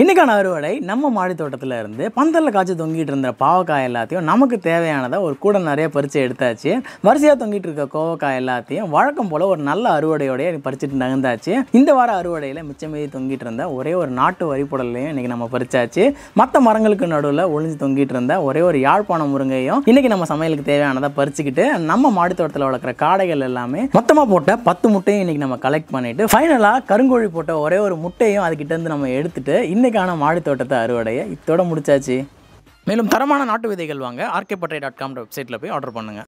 இன்றைக்கான அறுவடை நம்ம மாடி தோட்டத்தில் இருந்து பந்தலில் காய்ச்சி தொங்கிட்டு இருந்த பாவக்காய் எல்லாத்தையும் நமக்கு தேவையானதை ஒரு கூட நிறைய பறித்து எடுத்தாச்சு வரிசையாக தொங்கிட்டு இருக்க கோவக்காய் எல்லாத்தையும் வழக்கம் போல் ஒரு நல்ல அறுவடையோடய பறிச்சுட்டு நகர்ந்தாச்சு இந்த வார அறுவடையில் மிச்சமீதி தொங்கிட்டு இருந்த ஒரே ஒரு நாட்டு வரிப்புடலையும் இன்றைக்கி நம்ம பறிச்சாச்சு மற்ற மரங்களுக்கு நடுவில் ஒளிஞ்சு தொங்கிட்டு இருந்த ஒரே ஒரு யாழ்ப்பாண முருங்கையும் இன்றைக்கி நம்ம சமையலுக்கு தேவையானதை பறிச்சுக்கிட்டு நம்ம மாடி தோட்டத்தில் வளர்க்குற காடைகள் எல்லாமே மொத்தமாக போட்ட பத்து முட்டையும் இன்றைக்கி நம்ம கலெக்ட் பண்ணிவிட்டு ஃபைனலாக கருங்கோழி போட்ட ஒரே ஒரு முட்டையும் அதுக்கிட்டேருந்து நம்ம எடுத்துகிட்டு இன்னைக்கு இன்றைக்கான மாடி தோட்டத்தை அறுவடையை இத்தோட முடிச்சாச்சு மேலும் தரமான நாட்டு விதைகள் வாங்க ஆர்கே பட்டை டாட் காம் வெப்சைட்டில் போய் ஆர்டர் பண்ணுங்கள்